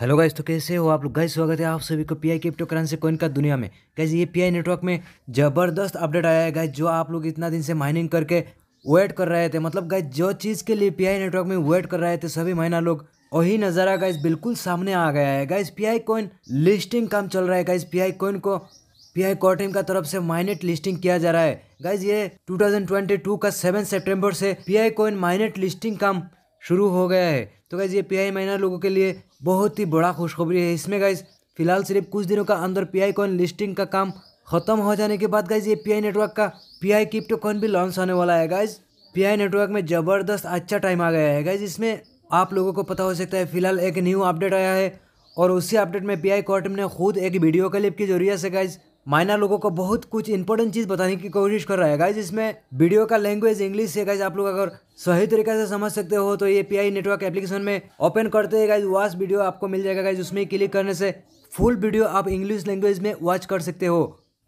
hello guys तो कैसे हो आप लोग गाइस स्वागत है आप सभी को पीआई क्रिप्टो करेंसी कोइन का दुनिया में कैसे ये पीआई नेटवर्क में ज़बरदस्त अपडेट आया है गाइस जो आप लोग इतना दिन से माइनिंग करके वेट कर रहे थे मतलब गाइस जो चीज़ के लिए पीआई नेटवर्क में वेट कर रहे थे सभी महीना लोग वही नज़ारा गाइस बिल्कुल सामने आ गया है गाइस आई कॉइन लिस्टिंग काम चल रहा है गाइस आई कॉइन को आई कॉटेम का तरफ से माइनेट लिस्टिंग किया जा रहा है गाइज ये टू का सेवन सेप्टेम्बर से P I coin mainnet listing काम शुरू हो गया है तो गाइज ये आई माइनर लोगों के लिए बहुत ही बड़ा खुशखबरी है इसमें गाइज फिलहाल सिर्फ कुछ दिनों का अंदर आई कॉइन लिस्टिंग का काम खत्म हो जाने के बाद गाइज ये आई नेटवर्क का आई क्रिप्टो कॉइन भी लॉन्च होने वाला है गाइज पी आई नेटवर्क में ज़बरदस्त अच्छा टाइम आ गया है गाइज इसमें आप लोगों को पता हो सकता है फिलहाल एक न्यू अपडेट आया है और उसी अपडेट में आई कॉटम ने खुद एक वीडियो क्लिप के जरिए से गाइज मायना लोगों को बहुत कुछ इंपॉर्टेंट चीज़ बताने की कोशिश कर रहा है गाइज इसमें वीडियो का लैंग्वेज इंग्लिश है गाइज आप लोग अगर सही तरीके से समझ सकते हो तो ये पी नेटवर्क एप्लीकेशन में ओपन करते हैं गाइज वास वीडियो आपको मिल जाएगा गाइज उसमें क्लिक करने से फुल वीडियो आप इंग्लिश लैंग्वेज में वॉच कर सकते हो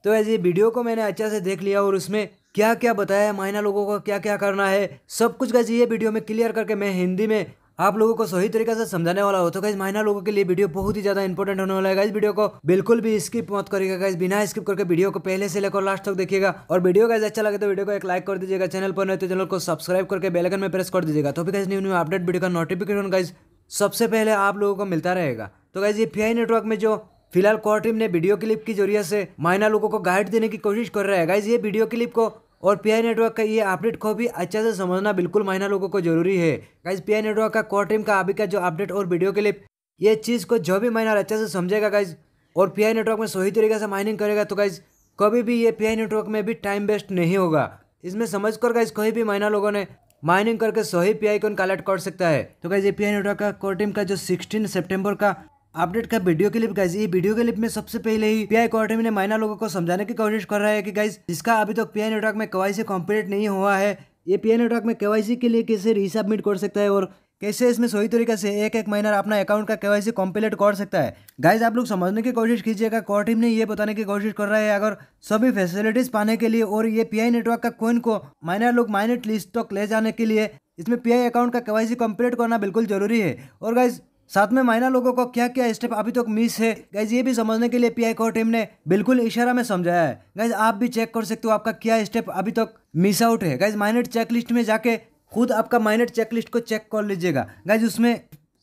तो ऐसे ये वीडियो को मैंने अच्छा से देख लिया और उसमें क्या क्या बताया है मायना लोगों को क्या क्या करना है सब कुछ गाइज ये वीडियो में क्लियर करके मैं हिंदी में आप लोगों को सही तरीके से समझाने वाला हो तो गाइज महिला लोगों के लिए वीडियो बहुत ही ज्यादा इंपॉर्टेंट होने वाला है इस वीडियो को बिल्कुल भी स्किप मत करेगा गाइज बिना स्किप करके वीडियो को पहले से लेकर लास्ट तक देखिएगा और वीडियो गाइज अच्छा लगे तो वीडियो को एक लाइक कर दीजिएगा चैनल पर नहीं तो चैनल को सब्सक्राइब करके बेलकन में प्रेस कर दीजिएगा तो guys new new update video का नोटिफिकेशन गाइज सबसे पहले आप लोगों को मिलता रहेगा तो गाइज ये फी नेटवर्क में जो फिलहाल कोर टीम ने वीडियो क्लिप की जरिए से माइना लोगों को गाइड देने की कोशिश कर रहा है गाइज ये वीडियो क्लिप को और आई नेटवर्क का ये अपडेट को भी अच्छे से समझना बिल्कुल मायना लोगों को जरूरी है गाइज पी नेटवर्क का कोर टीम का अभी का जो अपडेट और वीडियो क्लिप ये चीज़ को जो भी माइनर अच्छे से समझेगा गाइज और पी नेटवर्क में सही तरीके से माइनिंग करेगा तो गाइज कभी भी ये पी नेटवर्क में भी टाइम वेस्ट नहीं होगा इसमें समझ कर गाइज कोई भी माइनर लोगों ने माइनिंग करके सही पी को कलेक्ट कर सकता है तो गाइज ये पी नेटवर्क का कोर टीम का जो सिक्सटीन सेप्टेम्बर का अपडेट का वीडियो क्लिप गाइज ये वीडियो क्लिप में सबसे पहले ही पीआई कॉटमी ने माइना लोगों को समझाने की कोशिश कर रहा है कि गाइज जिसका अभी तक तो पीआई नेटवर्क में कवाई से कॉम्पिटेट नहीं हुआ है ये पीआई नेटवर्क में केवाईसी के लिए कैसे रिसबमिट कर सकता है और कैसे इसमें सही तरीके से एक एक माइनर अपना अकाउंट का केवाईसी कंप्लीट कर सकता है गाइज आप लोग समझने की कोशिश कीजिएगा कोर टीम ने ये बताने की कोशिश कर रहा है अगर सभी फैसिलिटीज पाने के लिए और ये पीआई नेटवर्क का कोइन को माइनर लोग माइनेट लिस्ट तक ले जाने के लिए इसमें पीआई अकाउंट का केवाईसी कंप्लीट करना बिल्कुल जरूरी है और गाइज साथ में माइना लोगों को क्या क्या स्टेप अभी तक तो मिस है गाइज ये भी समझने के लिए आई कोर टीम ने बिल्कुल इशारा में समझाया है गाइज आप भी चेक कर सकते हो आपका क्या स्टेप अभी तक तो मिस आउट है गाइज माइनेट चेकलिस्ट में जाके खुद आपका माइनेट चेकलिस्ट को चेक कर लीजिएगा गाइज उसमें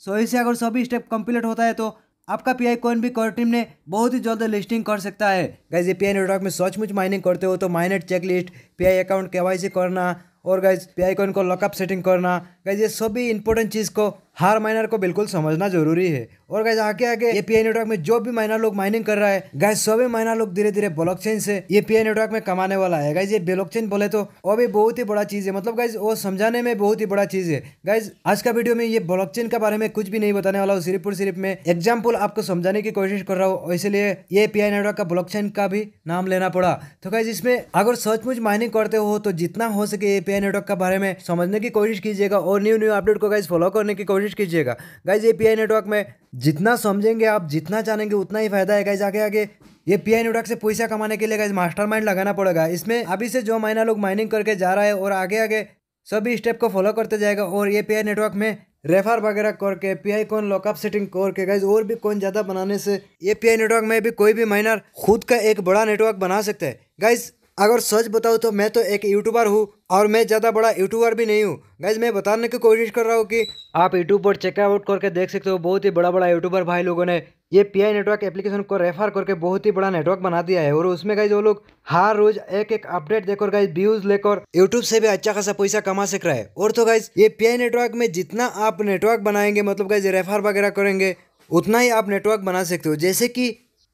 सही से अगर सभी स्टेप कंप्लीट होता है तो आपका पी आई कोइन भी कोर टीम ने बहुत ही जल्द लिस्टिंग कर सकता है गाइज ये पी आई नेटवर्क में सचमुच माइनिंग करते हो तो माइनेट चेकलिस्ट आई अकाउंट सी करना और गाइज पे आइकॉन को लॉकअप सेटिंग करना गाइज ये सभी इंपॉर्टेंट चीज़ को हर माइनर को बिल्कुल समझना जरूरी है और गाइज आगे आगे एपीआई नेटवर्क में जो भी माइनर लोग माइनिंग कर रहा है गाइज सभी माइनर लोग धीरे धीरे ब्लॉकचेन से एपीआई नेटवर्क में कमाने वाला है गाइज ये ब्लॉकचेन बोले तो वो भी बहुत ही बड़ा चीज़ है मतलब गाइज वो समझाने में बहुत ही बड़ा चीज़ है गाइज आज का वीडियो में ये ब्लॉकचेन के बारे में कुछ भी नहीं बताने वाला हूँ सिर्फ और सिर्फ में एग्जाम्पल आपको समझाने की कोशिश कर रहा हूँ इसलिए ये पी नेटवर्क का ब्लॉक का भी नाम लेना पड़ा तो गाइज इसमें अगर सचमुच माइनिंग करते हो तो जितना हो सके एआई नेटवर्क के बारे में समझने की कोशिश कीजिएगा और न्यू न्यू अपडेट को गाइज फॉलो करने की कोशिश कीजिएगा गाइज ए पी नेटवर्क में जितना समझेंगे आप जितना जानेंगे उतना ही फायदा है गाइज आगे आगे ये पी आई नेटवर्क से पैसा कमाने के लिए गाइज मास्टर लगाना पड़ेगा इसमें अभी से जो माइना लोग माइनिंग करके जा रहा है और आगे आगे सभी स्टेप को फॉलो करते जाएगा और ये पी नेटवर्क में रेफर वगैरह करके पी आई कौन लॉकअप सेटिंग करके गाइज और भी कौन ज़्यादा बनाने से ये पी नेटवर्क में भी कोई भी माइनर खुद का एक बड़ा नेटवर्क बना सकते हैं गाइज अगर सच बताऊँ तो मैं तो एक यूट्यूबर हूँ और मैं ज़्यादा बड़ा यूट्यूबर भी नहीं हूँ गैज मैं बताने की कोशिश कर रहा हूँ कि आप यूट्यूब पर चेकआउट करके देख सकते हो बहुत ही बड़ा बड़ा यूट्यूबर भाई लोगों ने ये पीआई नेटवर्क एप्लीकेशन को रेफर करके बहुत ही बड़ा नेटवर्क बना दिया है और उसमें गई वो लोग हर रोज एक एक अपडेट देकर गाइज व्यूज लेकर यूट्यूब से भी अच्छा खासा पैसा कमा सक रहा है और तो गाइज ये पी नेटवर्क में जितना आप नेटवर्क बनाएंगे मतलब गाइज रेफर वगैरह करेंगे उतना ही आप नेटवर्क बना सकते हो जैसे कि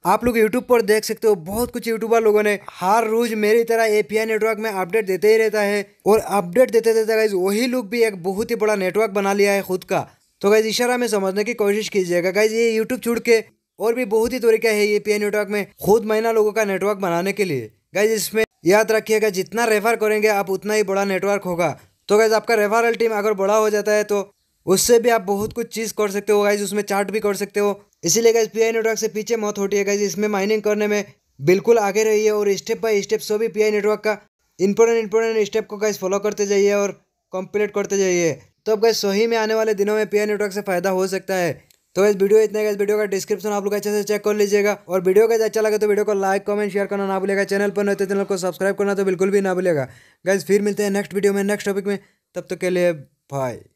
आप लोग यूट्यूब पर देख सकते हो बहुत कुछ यूट्यूबर लोगों ने हर रोज मेरी तरह एपीआई नेटवर्क में अपडेट देते ही रहता है और अपडेट देते देते गाइज वही लोग भी एक बहुत ही बड़ा नेटवर्क बना लिया है खुद का तो गाइज इशारा में समझने की कोशिश कीजिएगा गाइज ये यूट्यूब छोड़ के और भी बहुत ही तरीका है ये नेटवर्क में खुद महीना लोगों का नेटवर्क बनाने के लिए गाइज इसमें याद रखिएगा जितना रेफर करेंगे आप उतना ही बड़ा नेटवर्क होगा तो गाइज आपका रेफरल टीम अगर बड़ा हो जाता है तो उससे भी आप बहुत कुछ चीज़ कर सकते हो गाइज उसमें चार्ट भी कर सकते हो इसीलिए गाइस पी आई नेटवर्क से पीछे मौत होती है गाइस इसमें माइनिंग करने में बिल्कुल आगे रही है और स्टेप बाय स्टेप सभी पी आई नेटवर्क का इंपॉर्टेंट इंपॉर्टेंट स्टेप को गाइस फॉलो करते जाइए और कंप्लीट करते जाइए तो अब गाइस सही में आने वाले दिनों में पीआई नेटवर्क से फायदा हो सकता है तो इस वीडियो इतना है वीडियो का डिस्क्रिप्शन आप लोग अच्छे से चेक कर लीजिएगा और वीडियो का अच्छा लगे तो वीडियो को लाइक कमेंट शेयर करना ना भूलेगा चैनल पर नए तो चैनल को सब्सक्राइब करना तो बिल्कुल भी ना भूलेगा गैस फिर मिलते हैं नेक्स्ट वीडियो में नेक्स्ट टॉपिक में तब तक के लिए बाय